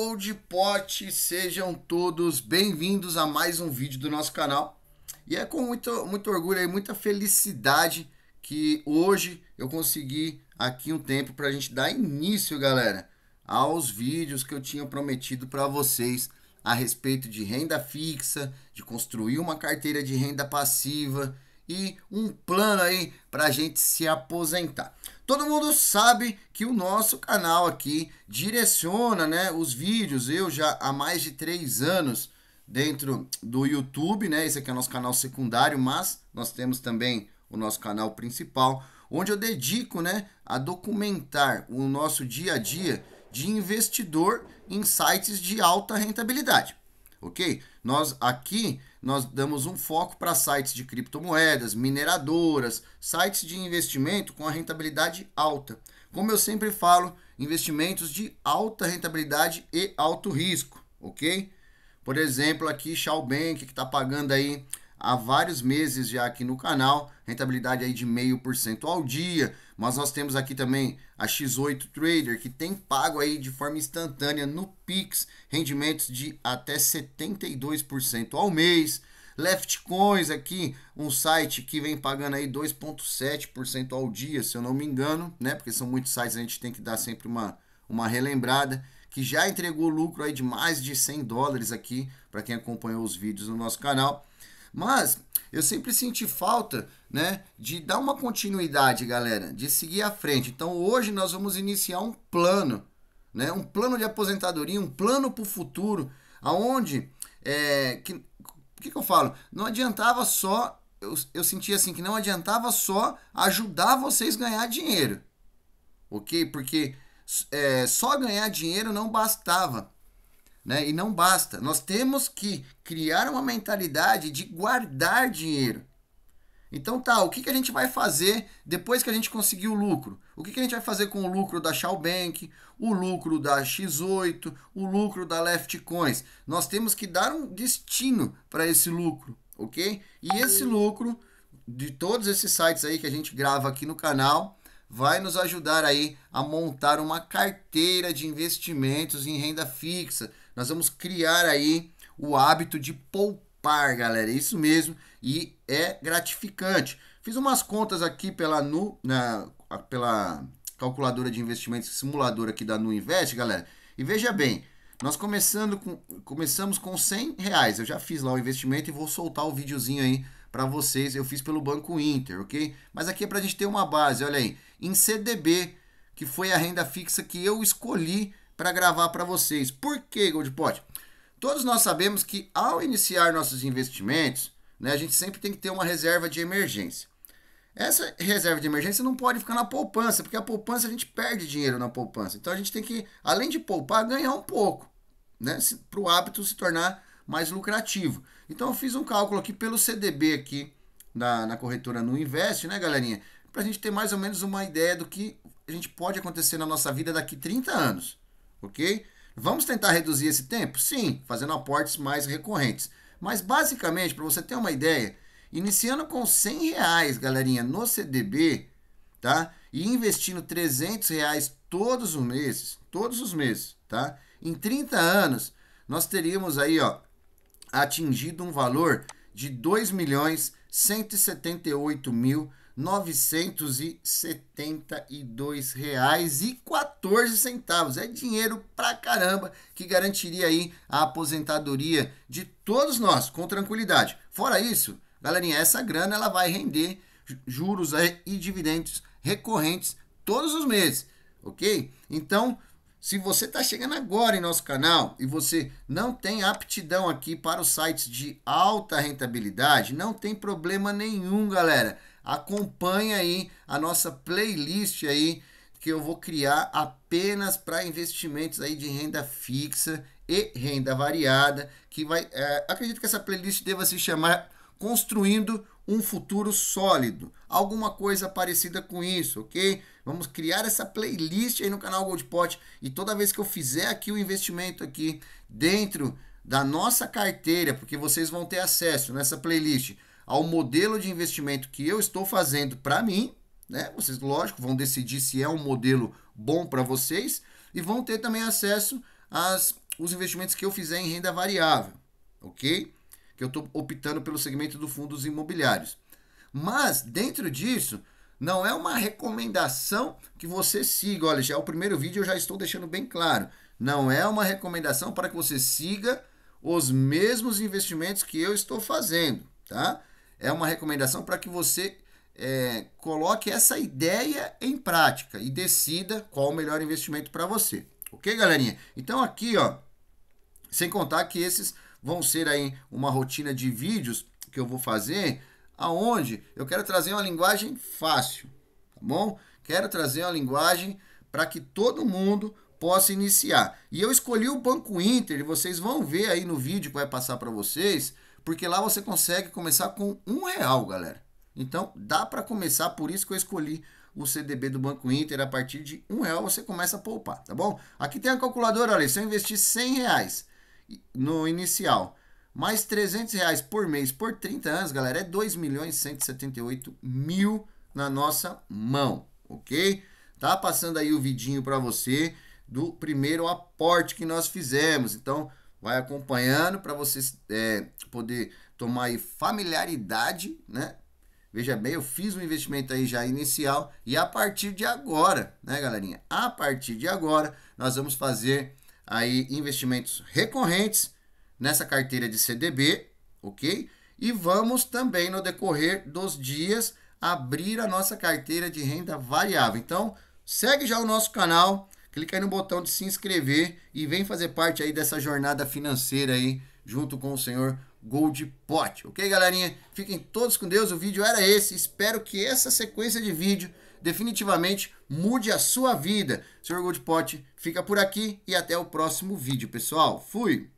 Old Pot, sejam todos bem-vindos a mais um vídeo do nosso canal. E é com muito, muito orgulho e muita felicidade que hoje eu consegui aqui um tempo para a gente dar início, galera, aos vídeos que eu tinha prometido para vocês a respeito de renda fixa, de construir uma carteira de renda passiva e um plano aí para a gente se aposentar. Todo mundo sabe que o nosso canal aqui direciona né, os vídeos. Eu já há mais de três anos dentro do YouTube, né? Esse aqui é o nosso canal secundário, mas nós temos também o nosso canal principal, onde eu dedico né, a documentar o nosso dia a dia de investidor em sites de alta rentabilidade. Ok? Nós aqui nós damos um foco para sites de criptomoedas, mineradoras, sites de investimento com a rentabilidade alta. Como eu sempre falo, investimentos de alta rentabilidade e alto risco, ok? Por exemplo, aqui Xiaobank, que está pagando aí há vários meses já aqui no canal, rentabilidade aí de meio por cento ao dia. Mas nós temos aqui também a X8 Trader, que tem pago aí de forma instantânea no Pix rendimentos de até 72% ao mês. Leftcoins aqui, um site que vem pagando aí 2.7% ao dia, se eu não me engano, né? Porque são muitos sites, a gente tem que dar sempre uma uma relembrada que já entregou lucro aí de mais de 100 dólares aqui para quem acompanhou os vídeos no nosso canal. Mas eu sempre senti falta, né, de dar uma continuidade, galera, de seguir à frente. Então hoje nós vamos iniciar um plano, né, um plano de aposentadoria, um plano para o futuro, aonde é, que, que, que eu falo? Não adiantava só eu, eu sentia assim que não adiantava só ajudar vocês a ganhar dinheiro, ok? Porque é, só ganhar dinheiro não bastava. Né? E não basta. Nós temos que criar uma mentalidade de guardar dinheiro. Então tá, o que, que a gente vai fazer depois que a gente conseguir o lucro? O que, que a gente vai fazer com o lucro da Xiaobank, o lucro da X8, o lucro da Left Coins? Nós temos que dar um destino para esse lucro, ok? E esse lucro de todos esses sites aí que a gente grava aqui no canal vai nos ajudar aí a montar uma carteira de investimentos em renda fixa nós vamos criar aí o hábito de poupar, galera. É isso mesmo e é gratificante. Fiz umas contas aqui pela Nu, na, pela calculadora de investimentos simulador aqui da Nu Invest, galera. E veja bem, nós começando com, começamos com 100 reais. Eu já fiz lá o investimento e vou soltar o videozinho aí para vocês. Eu fiz pelo Banco Inter, ok? Mas aqui é para a gente ter uma base, olha aí. Em CDB, que foi a renda fixa que eu escolhi para gravar para vocês. Por que, Goldpot? Todos nós sabemos que ao iniciar nossos investimentos, né, a gente sempre tem que ter uma reserva de emergência. Essa reserva de emergência não pode ficar na poupança, porque a poupança a gente perde dinheiro na poupança. Então a gente tem que, além de poupar, ganhar um pouco, né, para o hábito se tornar mais lucrativo. Então eu fiz um cálculo aqui pelo CDB aqui na, na corretora no Invest, né, galerinha? Para a gente ter mais ou menos uma ideia do que a gente pode acontecer na nossa vida daqui 30 anos ok? Vamos tentar reduzir esse tempo? Sim, fazendo aportes mais recorrentes. Mas basicamente, para você ter uma ideia, iniciando com 100 reais, galerinha, no CDB, tá? E investindo 300 reais todos os meses, todos os meses, tá? Em 30 anos, nós teríamos aí, ó, atingido um valor de 2 milhões 178 mil R$ reais e centavos. É dinheiro pra caramba que garantiria aí a aposentadoria de todos nós com tranquilidade. Fora isso, galerinha, essa grana ela vai render juros e dividendos recorrentes todos os meses, ok? Então, se você está chegando agora em nosso canal e você não tem aptidão aqui para os sites de alta rentabilidade, não tem problema nenhum, galera acompanha aí a nossa playlist aí que eu vou criar apenas para investimentos aí de renda fixa e renda variada, que vai, é, acredito que essa playlist deva se chamar Construindo um futuro sólido, alguma coisa parecida com isso, ok? Vamos criar essa playlist aí no canal Goldpot e toda vez que eu fizer aqui o investimento aqui dentro da nossa carteira, porque vocês vão ter acesso nessa playlist ao modelo de investimento que eu estou fazendo para mim, né? Vocês, lógico, vão decidir se é um modelo bom para vocês e vão ter também acesso às os investimentos que eu fizer em renda variável, ok? Que eu estou optando pelo segmento do fundos imobiliários. Mas dentro disso, não é uma recomendação que você siga. Olha, já é o primeiro vídeo eu já estou deixando bem claro. Não é uma recomendação para que você siga os mesmos investimentos que eu estou fazendo, tá? é uma recomendação para que você é, coloque essa ideia em prática e decida qual o melhor investimento para você. Ok, galerinha? Então aqui, ó, sem contar que esses vão ser aí uma rotina de vídeos que eu vou fazer, aonde eu quero trazer uma linguagem fácil, tá bom? Quero trazer uma linguagem para que todo mundo possa iniciar. E eu escolhi o Banco Inter, e vocês vão ver aí no vídeo que vai passar para vocês, porque lá você consegue começar com um real, galera. Então dá para começar, por isso que eu escolhi o CDB do Banco Inter a partir de um real você começa a poupar, tá bom? Aqui tem a calculadora, olha, se eu investir 100 reais no inicial, mais 300 reais por mês por 30 anos, galera, é 2 milhões 178 mil na nossa mão, ok? Tá passando aí o vidinho para você do primeiro aporte que nós fizemos, então vai acompanhando para você é, poder tomar aí familiaridade, né? Veja bem, eu fiz um investimento aí já inicial e a partir de agora, né, galerinha? A partir de agora, nós vamos fazer aí investimentos recorrentes nessa carteira de CDB, ok? E vamos também no decorrer dos dias abrir a nossa carteira de renda variável. Então, segue já o nosso canal, clica aí no botão de se inscrever e vem fazer parte aí dessa jornada financeira aí junto com o senhor Gold Pot. Ok, galerinha? Fiquem todos com Deus. O vídeo era esse. Espero que essa sequência de vídeo definitivamente mude a sua vida. Senhor Gold Pot fica por aqui e até o próximo vídeo, pessoal. Fui!